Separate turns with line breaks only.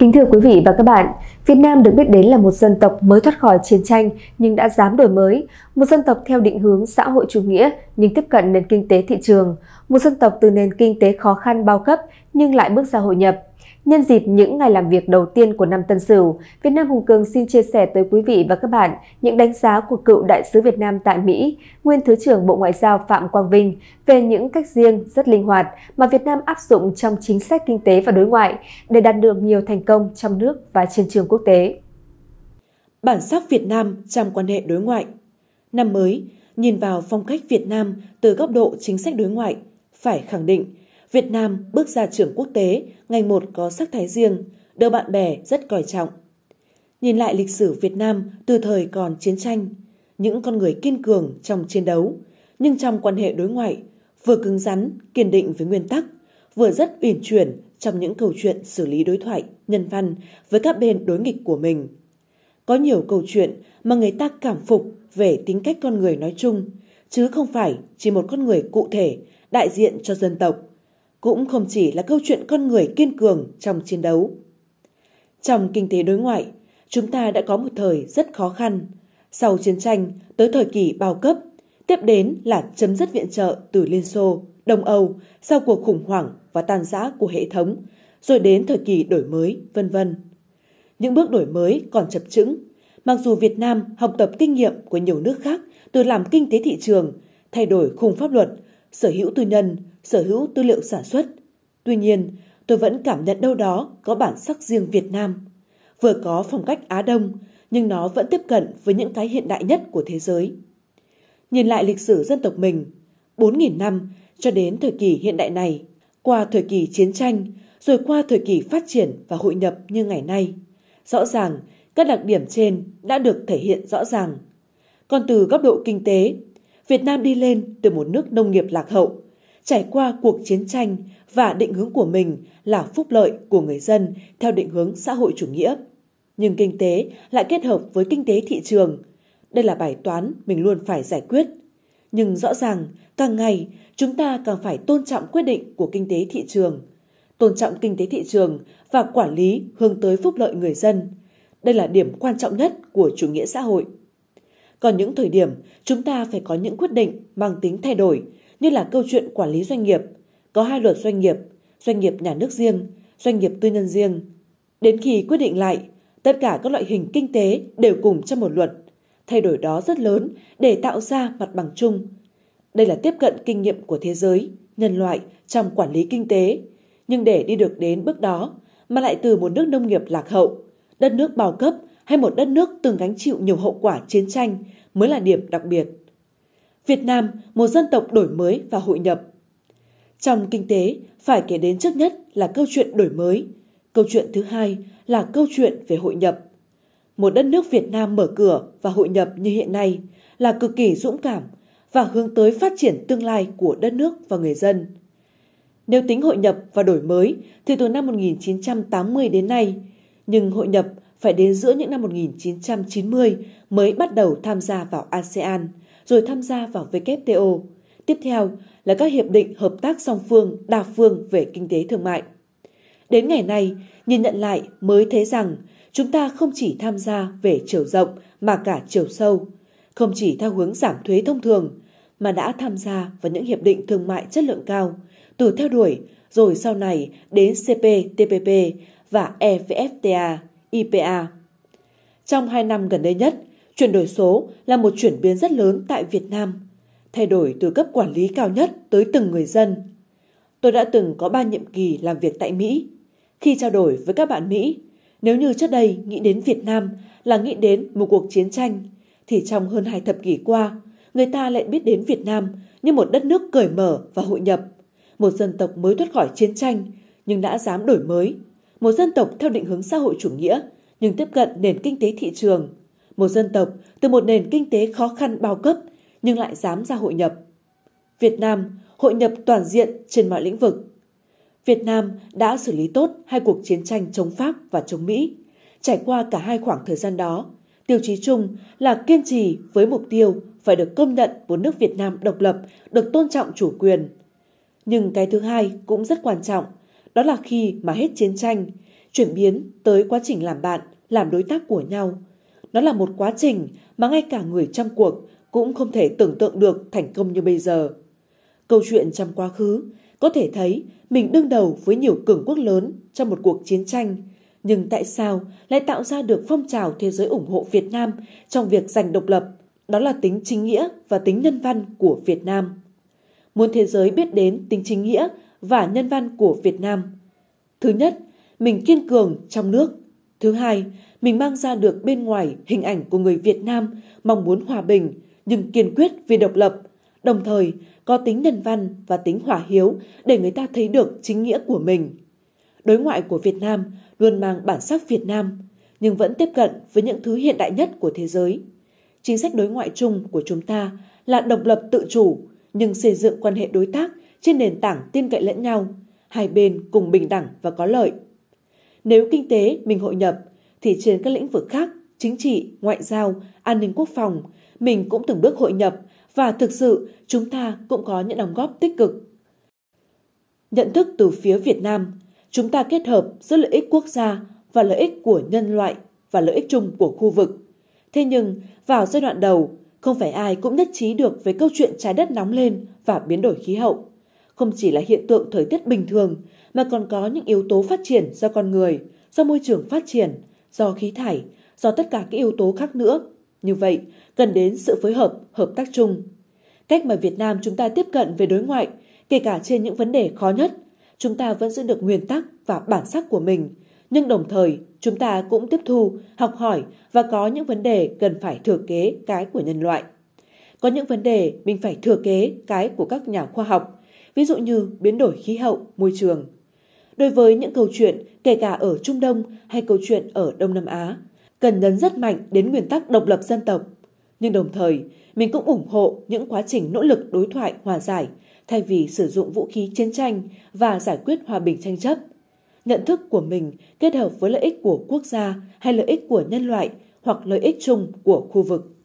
Kính thưa quý vị và các bạn, Việt Nam được biết đến là một dân tộc mới thoát khỏi chiến tranh nhưng đã dám đổi mới, một dân tộc theo định hướng xã hội chủ nghĩa nhưng tiếp cận nền kinh tế thị trường, một dân tộc từ nền kinh tế khó khăn bao cấp nhưng lại bước ra hội nhập, Nhân dịp những ngày làm việc đầu tiên của năm Tân Sửu, Việt Nam Hùng Cường xin chia sẻ tới quý vị và các bạn những đánh giá của cựu đại sứ Việt Nam tại Mỹ, nguyên Thứ trưởng Bộ Ngoại giao Phạm Quang Vinh về những cách riêng rất linh hoạt mà Việt Nam áp dụng trong chính sách kinh tế và đối ngoại để đạt được nhiều thành công trong nước và trên trường quốc tế. Bản sắc Việt Nam trong quan hệ đối ngoại Năm mới, nhìn vào phong cách Việt Nam từ góc độ chính sách đối ngoại, phải khẳng định – Việt Nam bước ra trường quốc tế, ngày một có sắc thái riêng, được bạn bè rất coi trọng. Nhìn lại lịch sử Việt Nam từ thời còn chiến tranh, những con người kiên cường trong chiến đấu, nhưng trong quan hệ đối ngoại, vừa cứng rắn, kiên định với nguyên tắc, vừa rất uyển chuyển trong những câu chuyện xử lý đối thoại, nhân văn với các bên đối nghịch của mình. Có nhiều câu chuyện mà người ta cảm phục về tính cách con người nói chung, chứ không phải chỉ một con người cụ thể đại diện cho dân tộc cũng không chỉ là câu chuyện con người kiên cường trong chiến đấu. Trong kinh tế đối ngoại, chúng ta đã có một thời rất khó khăn. Sau chiến tranh, tới thời kỳ bao cấp, tiếp đến là chấm dứt viện trợ từ Liên Xô, Đông Âu sau cuộc khủng hoảng và tan rã của hệ thống, rồi đến thời kỳ đổi mới, vân vân. Những bước đổi mới còn chập chững, mặc dù Việt Nam học tập kinh nghiệm của nhiều nước khác từ làm kinh tế thị trường, thay đổi khung pháp luật, sở hữu tư nhân, sở hữu tư liệu sản xuất. Tuy nhiên, tôi vẫn cảm nhận đâu đó có bản sắc riêng Việt Nam. Vừa có phong cách Á Đông, nhưng nó vẫn tiếp cận với những cái hiện đại nhất của thế giới. Nhìn lại lịch sử dân tộc mình, 4.000 năm cho đến thời kỳ hiện đại này, qua thời kỳ chiến tranh, rồi qua thời kỳ phát triển và hội nhập như ngày nay. Rõ ràng, các đặc điểm trên đã được thể hiện rõ ràng. Còn từ góc độ kinh tế, Việt Nam đi lên từ một nước nông nghiệp lạc hậu trải qua cuộc chiến tranh và định hướng của mình là phúc lợi của người dân theo định hướng xã hội chủ nghĩa. Nhưng kinh tế lại kết hợp với kinh tế thị trường. Đây là bài toán mình luôn phải giải quyết. Nhưng rõ ràng, càng ngày chúng ta càng phải tôn trọng quyết định của kinh tế thị trường, tôn trọng kinh tế thị trường và quản lý hướng tới phúc lợi người dân. Đây là điểm quan trọng nhất của chủ nghĩa xã hội. Còn những thời điểm chúng ta phải có những quyết định mang tính thay đổi, như là câu chuyện quản lý doanh nghiệp, có hai luật doanh nghiệp, doanh nghiệp nhà nước riêng, doanh nghiệp tư nhân riêng. Đến khi quyết định lại, tất cả các loại hình kinh tế đều cùng trong một luật. Thay đổi đó rất lớn để tạo ra mặt bằng chung. Đây là tiếp cận kinh nghiệm của thế giới, nhân loại trong quản lý kinh tế. Nhưng để đi được đến bước đó, mà lại từ một nước nông nghiệp lạc hậu, đất nước bao cấp hay một đất nước từng gánh chịu nhiều hậu quả chiến tranh mới là điểm đặc biệt. Việt Nam, một dân tộc đổi mới và hội nhập. Trong kinh tế, phải kể đến trước nhất là câu chuyện đổi mới, câu chuyện thứ hai là câu chuyện về hội nhập. Một đất nước Việt Nam mở cửa và hội nhập như hiện nay là cực kỳ dũng cảm và hướng tới phát triển tương lai của đất nước và người dân. Nếu tính hội nhập và đổi mới thì từ năm 1980 đến nay, nhưng hội nhập phải đến giữa những năm 1990 mới bắt đầu tham gia vào ASEAN – rồi tham gia vào WTO. Tiếp theo là các hiệp định hợp tác song phương, đa phương về kinh tế thương mại. Đến ngày nay, nhìn nhận lại mới thấy rằng chúng ta không chỉ tham gia về chiều rộng mà cả chiều sâu, không chỉ theo hướng giảm thuế thông thường mà đã tham gia vào những hiệp định thương mại chất lượng cao, từ theo đuổi rồi sau này đến CPTPP và EVFTA, IPA. Trong hai năm gần đây nhất, Chuyển đổi số là một chuyển biến rất lớn tại Việt Nam, thay đổi từ cấp quản lý cao nhất tới từng người dân. Tôi đã từng có ba nhiệm kỳ làm việc tại Mỹ. Khi trao đổi với các bạn Mỹ, nếu như trước đây nghĩ đến Việt Nam là nghĩ đến một cuộc chiến tranh, thì trong hơn hai thập kỷ qua, người ta lại biết đến Việt Nam như một đất nước cởi mở và hội nhập, một dân tộc mới thoát khỏi chiến tranh nhưng đã dám đổi mới, một dân tộc theo định hướng xã hội chủ nghĩa nhưng tiếp cận nền kinh tế thị trường, một dân tộc từ một nền kinh tế khó khăn bao cấp nhưng lại dám ra hội nhập. Việt Nam hội nhập toàn diện trên mọi lĩnh vực. Việt Nam đã xử lý tốt hai cuộc chiến tranh chống Pháp và chống Mỹ. Trải qua cả hai khoảng thời gian đó, tiêu chí chung là kiên trì với mục tiêu phải được công nhận một nước Việt Nam độc lập, được tôn trọng chủ quyền. Nhưng cái thứ hai cũng rất quan trọng, đó là khi mà hết chiến tranh, chuyển biến tới quá trình làm bạn, làm đối tác của nhau – nó là một quá trình mà ngay cả người trong cuộc cũng không thể tưởng tượng được thành công như bây giờ. Câu chuyện trong quá khứ có thể thấy mình đương đầu với nhiều cường quốc lớn trong một cuộc chiến tranh, nhưng tại sao lại tạo ra được phong trào thế giới ủng hộ Việt Nam trong việc giành độc lập? Đó là tính chính nghĩa và tính nhân văn của Việt Nam. Muốn thế giới biết đến tính chính nghĩa và nhân văn của Việt Nam. Thứ nhất, mình kiên cường trong nước. Thứ hai, mình mang ra được bên ngoài hình ảnh của người Việt Nam mong muốn hòa bình nhưng kiên quyết vì độc lập, đồng thời có tính nhân văn và tính hỏa hiếu để người ta thấy được chính nghĩa của mình. Đối ngoại của Việt Nam luôn mang bản sắc Việt Nam, nhưng vẫn tiếp cận với những thứ hiện đại nhất của thế giới. Chính sách đối ngoại chung của chúng ta là độc lập tự chủ, nhưng xây dựng quan hệ đối tác trên nền tảng tin cậy lẫn nhau, hai bên cùng bình đẳng và có lợi. Nếu kinh tế mình hội nhập thì trên các lĩnh vực khác, chính trị, ngoại giao, an ninh quốc phòng, mình cũng từng bước hội nhập và thực sự chúng ta cũng có những đóng góp tích cực. Nhận thức từ phía Việt Nam, chúng ta kết hợp giữa lợi ích quốc gia và lợi ích của nhân loại và lợi ích chung của khu vực. Thế nhưng, vào giai đoạn đầu, không phải ai cũng nhất trí được với câu chuyện trái đất nóng lên và biến đổi khí hậu. Không chỉ là hiện tượng thời tiết bình thường, mà còn có những yếu tố phát triển do con người, do môi trường phát triển, do khí thải, do tất cả các yếu tố khác nữa. Như vậy, cần đến sự phối hợp, hợp tác chung. Cách mà Việt Nam chúng ta tiếp cận về đối ngoại, kể cả trên những vấn đề khó nhất, chúng ta vẫn giữ được nguyên tắc và bản sắc của mình, nhưng đồng thời chúng ta cũng tiếp thu, học hỏi và có những vấn đề cần phải thừa kế cái của nhân loại. Có những vấn đề mình phải thừa kế cái của các nhà khoa học, ví dụ như biến đổi khí hậu, môi trường – đối với những câu chuyện kể cả ở Trung Đông hay câu chuyện ở Đông Nam Á, cần nhấn rất mạnh đến nguyên tắc độc lập dân tộc. Nhưng đồng thời, mình cũng ủng hộ những quá trình nỗ lực đối thoại hòa giải thay vì sử dụng vũ khí chiến tranh và giải quyết hòa bình tranh chấp. Nhận thức của mình kết hợp với lợi ích của quốc gia hay lợi ích của nhân loại hoặc lợi ích chung của khu vực.